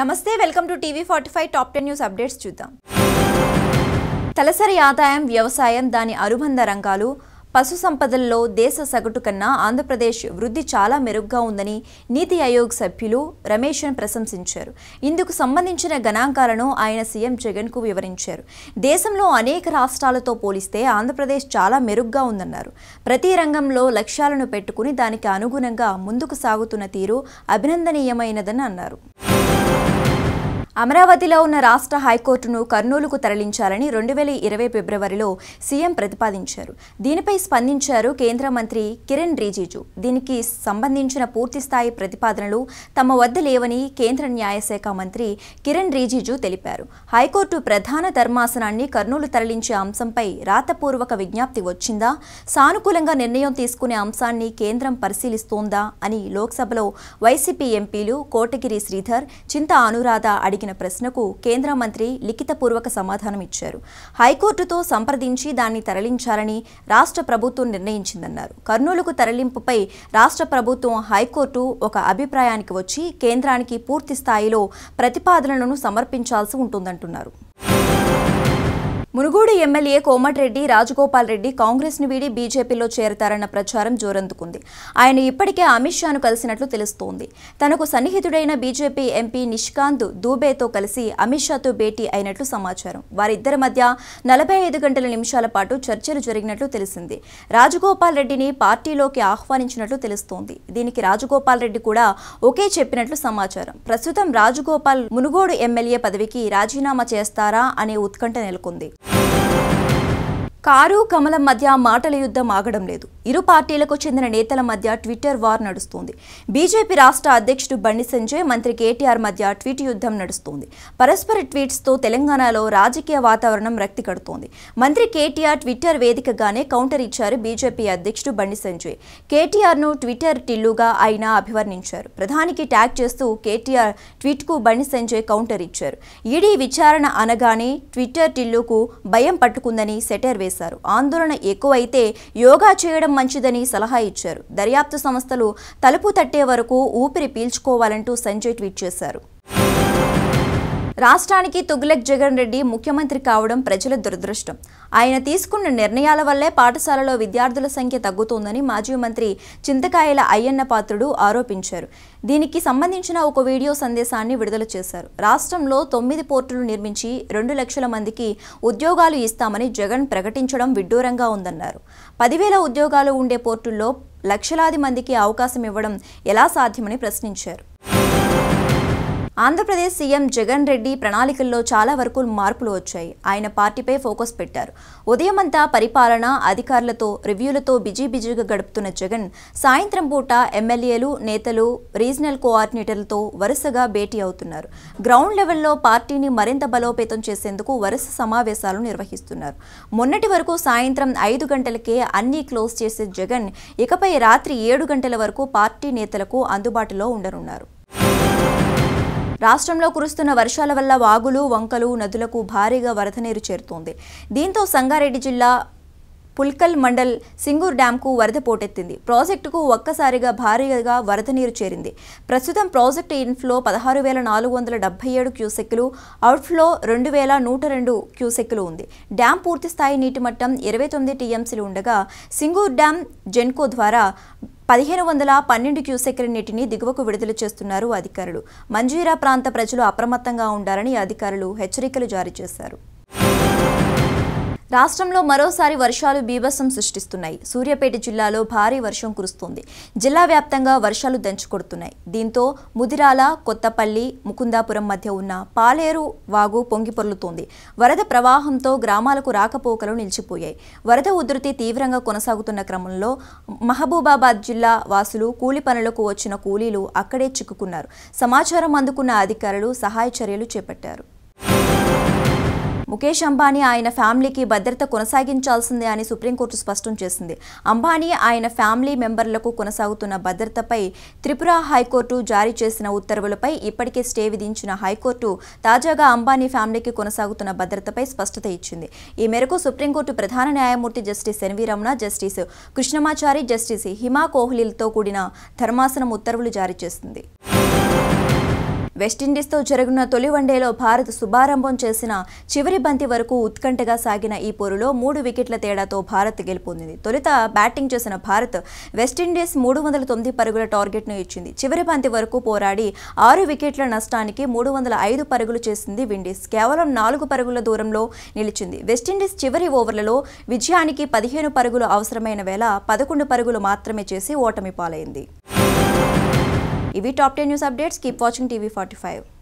నమస్తే welcome to TV forty five top ten news updates చూద్దాం తలసరి ఆదాయం వ్యవసాయం దాని అనుబంధ రంగాలు పశు సంపదల్లో దేశ సగటు కన్నా ఆంధ్రప్రదేశ్ వృద్ధి చాలా మెరుగ్గా ఉందని నీతి ఆయోగ్ సభ్యులు రమేష్ను ప్రశంసించారు ఇందుకు సంబంధించిన గణాంకాలను ఆయన సీఎం జగన్కు వివరించారు దేశంలో అనేక రాష్ట్రాలతో పోలిస్తే ఆంధ్రప్రదేశ్ చాలా మెరుగ్గా ఉందన్నారు ప్రతి రంగంలో లక్ష్యాలను పెట్టుకుని దానికి అనుగుణంగా ముందుకు సాగుతున్న తీరు అభినందనీయమైనదని అన్నారు అమరావతిలో ఉన్న రాష్ట్ర హైకోర్టును కర్నూలుకు తరలించాలని రెండు వేల ఇరవై ఫిబ్రవరిలో సీఎం ప్రతిపాదించారు దీనిపై స్పందించారు కేంద్ర మంత్రి కిరణ్ రిజిజు దీనికి సంబంధించిన పూర్తిస్థాయి ప్రతిపాదనలు తమ వద్ద లేవని కేంద్ర న్యాయశాఖ మంత్రి కిరణ్ రిజిజు తెలిపారు హైకోర్టు ప్రధాన ధర్మాసనాన్ని కర్నూలు తరలించే అంశంపై రాతపూర్వక విజ్ఞప్తి వచ్చిందా సానుకూలంగా నిర్ణయం తీసుకునే అంశాన్ని కేంద్రం పరిశీలిస్తోందా అని లోక్సభలో వైసీపీ ఎంపీలు కోటగిరి శ్రీధర్ చింత అనురాధ అడిగిన ఇచ్చిన ప్రశ్నకు కేంద్ర మంత్రి లిఖితపూర్వక సమాధానం ఇచ్చారు హైకోర్టుతో సంప్రదించి దాన్ని తరలించాలని రాష్ట్ర ప్రభుత్వం నిర్ణయించిందన్నారు కర్నూలుకు తరలింపుపై రాష్ట్ర ప్రభుత్వం హైకోర్టు ఒక అభిప్రాయానికి వచ్చి కేంద్రానికి పూర్తి స్థాయిలో ప్రతిపాదనలను సమర్పించాల్సి ఉంటుందంటున్నారు మునుగోడు ఎమ్మెల్యే కోమటిరెడ్డి రాజగోపాల్ రెడ్డి కాంగ్రెస్ను వీడి బీజేపీలో చేరతారన్న ప్రచారం జోరందుకుంది ఆయన ఇప్పటికే అమిత్ షాను కలిసినట్లు తెలుస్తోంది తనకు సన్నిహితుడైన బీజేపీ ఎంపీ నిష్కాంత్ దూబేతో కలిసి అమిత్ షాతో భేటీ అయినట్లు సమాచారం వారిద్దరి మధ్య నలభై ఐదు గంటల నిమిషాల పాటు చర్చలు జరిగినట్లు తెలిసింది రాజగోపాల్ రెడ్డిని పార్టీలోకి ఆహ్వానించినట్లు తెలుస్తోంది దీనికి రాజగోపాల్ రెడ్డి కూడా ఒకే చెప్పినట్లు సమాచారం ప్రస్తుతం రాజగోపాల్ మునుగోడు ఎమ్మెల్యే పదవికి రాజీనామా చేస్తారా అనే ఉత్కంఠ నెలకొంది కారు కమలం మధ్య మాటల యుద్ధం ఆగడం లేదు ఇరు పార్టీలకు చెందిన నేతల మధ్య ట్విట్టర్ వార్ నడుస్తోంది బీజేపీ రాష్ట్ర అధ్యక్షుడు బండి సంజయ్ మంత్రి కేటీఆర్ మధ్య ట్వీట్ యుద్ధం నడుస్తోంది పరస్పర ట్వీట్స్తో తెలంగాణలో రాజకీయ వాతావరణం రక్తి కడుతోంది మంత్రి కేటీఆర్ ట్విట్టర్ వేదికగానే కౌంటర్ ఇచ్చారు బీజేపీ అధ్యక్షుడు బండి సంజయ్ కేటీఆర్ను ట్విట్టర్ టిల్లుగా ఆయన అభివర్ణించారు ప్రధానికి ట్యాగ్ చేస్తూ కేటీఆర్ ట్వీట్కు బండి సంజయ్ కౌంటర్ ఇచ్చారు ఈడీ విచారణ అనగానే ట్విట్టర్ టిల్లుకు భయం పట్టుకుందని సెటర్ వేశారు ఆందోళన ఎక్కువైతే యోగా చేయడం చేయడం మంచిదని సలహా ఇచ్చారు దర్యాప్తు సంస్థలు తలుపు తట్టే వరకు ఊపిరి పీల్చుకోవాలంటూ సంజయ్ ట్వీట్ చేశారు రాష్ట్రానికి తుగ్లక్ జగన్ రెడ్డి ముఖ్యమంత్రి కావడం ప్రజల దురదృష్టం ఆయన తీసుకున్న నిర్ణయాల వల్లే పాఠశాలలో విద్యార్థుల సంఖ్య తగ్గుతోందని మాజీ మంత్రి చింతకాయల అయ్యన్న పాత్రుడు ఆరోపించారు దీనికి సంబంధించిన ఒక వీడియో సందేశాన్ని విడుదల చేశారు రాష్ట్రంలో తొమ్మిది పోర్టులు నిర్మించి రెండు లక్షల మందికి ఉద్యోగాలు ఇస్తామని జగన్ ప్రకటించడం విడ్డూరంగా ఉందన్నారు పదివేల ఉద్యోగాలు ఉండే పోర్టుల్లో లక్షలాది మందికి అవకాశం ఇవ్వడం ఎలా సాధ్యమని ప్రశ్నించారు ఆంధ్రప్రదేశ్ సీఎం జగన్ రెడ్డి ప్రణాళికల్లో చాలా వరకు మార్పులు వచ్చాయి ఆయన పార్టీపై ఫోకస్ పెట్టారు ఉదయమంతా పరిపాలన అధికారులతో రివ్యూలతో బిజీ బిజీగా గడుపుతున్న జగన్ సాయంత్రం పూట ఎమ్మెల్యేలు నేతలు రీజనల్ కోఆర్డినేటర్లతో వరుసగా భేటీ అవుతున్నారు గ్రౌండ్ లెవెల్లో పార్టీని మరింత బలోపేతం చేసేందుకు వరుస సమావేశాలు నిర్వహిస్తున్నారు మొన్నటి వరకు సాయంత్రం ఐదు గంటలకే అన్నీ క్లోజ్ చేసే జగన్ ఇకపై రాత్రి ఏడు గంటల వరకు పార్టీ నేతలకు అందుబాటులో ఉండనున్నారు రాష్ట్రంలో కురుస్తున్న వర్షాల వల్ల వాగులు వంకలు నదులకు భారీగా వరద నీరు చేరుతోంది దీంతో సంగారెడ్డి జిల్లా పుల్కల్ మండల్ సింగూర్ డ్యాంకు వరద పోటెత్తింది ప్రాజెక్టుకు ఒక్కసారిగా భారీగా వరద నీరు చేరింది ప్రస్తుతం ప్రాజెక్టు ఇన్ఫ్లో పదహారు వేల నాలుగు వందల డెబ్బై ఏడు క్యూసెక్లు అవుట్ఫ్లో రెండు వేల నూట రెండు క్యూసెక్లు ఉంది డ్యాం పూర్తిస్థాయి నీటి మట్టం ఇరవై తొమ్మిది టీఎంసీలు ఉండగా సింగూర్ డ్యాం జెన్కో ద్వారా పదిహేను వందల పన్నెండు క్యూసెక్ల నీటిని దిగువకు విడుదల చేస్తున్నారు అధికారులు మంజీరా ప్రాంత ప్రజలు అప్రమత్తంగా ఉండాలని అధికారులు హెచ్చరికలు జారీ చేశారు రాష్ట్రంలో మరోసారి వర్షాలు బీభత్సం సృష్టిస్తున్నాయి సూర్యాపేట జిల్లాలో భారీ వర్షం కురుస్తోంది జిల్లా వ్యాప్తంగా వర్షాలు దంచుకొడుతున్నాయి దీంతో ముదిరాల కొత్తపల్లి ముకుందాపురం మధ్య ఉన్న పాలేరు వాగు పొంగిపొర్లుతోంది వరద ప్రవాహంతో గ్రామాలకు రాకపోకలు నిలిచిపోయాయి వరద ఉధృతి తీవ్రంగా కొనసాగుతున్న క్రమంలో మహబూబాబాద్ జిల్లా వాసులు కూలి పనులకు వచ్చిన కూలీలు అక్కడే చిక్కుకున్నారు సమాచారం అందుకున్న అధికారులు సహాయ చర్యలు చేపట్టారు ముఖేష్ అంబానీ ఆయన ఫ్యామిలీకి భద్రత కొనసాగించాల్సిందే అని సుప్రీంకోర్టు స్పష్టం చేసింది అంబానీ ఆయన ఫ్యామిలీ మెంబర్లకు కొనసాగుతున్న భద్రతపై త్రిపుర హైకోర్టు జారీ చేసిన ఉత్తర్వులపై ఇప్పటికే స్టే విధించిన హైకోర్టు తాజాగా అంబానీ ఫ్యామిలీకి కొనసాగుతున్న భద్రతపై స్పష్టత ఇచ్చింది ఈ మేరకు సుప్రీంకోర్టు ప్రధాన న్యాయమూర్తి justice N V Ramana justice Krishnamachari justice Hima కోహ్లీలతో కూడిన ధర్మాసనం ఉత్తర్వులు జారీ చేసింది వెస్టిండీస్తో జరగనున్న తొలి వన్డేలో భారత్ శుభారంభం చేసిన చివరి బంతి వరకు ఉత్కంఠగా సాగిన ఈ పోరులో మూడు వికెట్ల తేడాతో భారత్ గెలుపొందింది తొలుత బ్యాటింగ్ చేసిన భారత్ వెస్టిండీస్ మూడు వందల తొమ్మిది పరుగుల టార్గెట్ను ఇచ్చింది చివరి బంతి వరకు పోరాడి ఆరు వికెట్ల నష్టానికి మూడు వందల ఐదు పరుగులు చేసింది విండీస్ కేవలం నాలుగు పరుగుల దూరంలో నిలిచింది వెస్టిండీస్ చివరి ఓవర్లలో విజయానికి పదిహేను పరుగులు అవసరమైన వేళ పదకొండు పరుగులు మాత్రమే చేసి ఓటమి పాలైంది EV Top 10 News Updates. Keep watching TV45.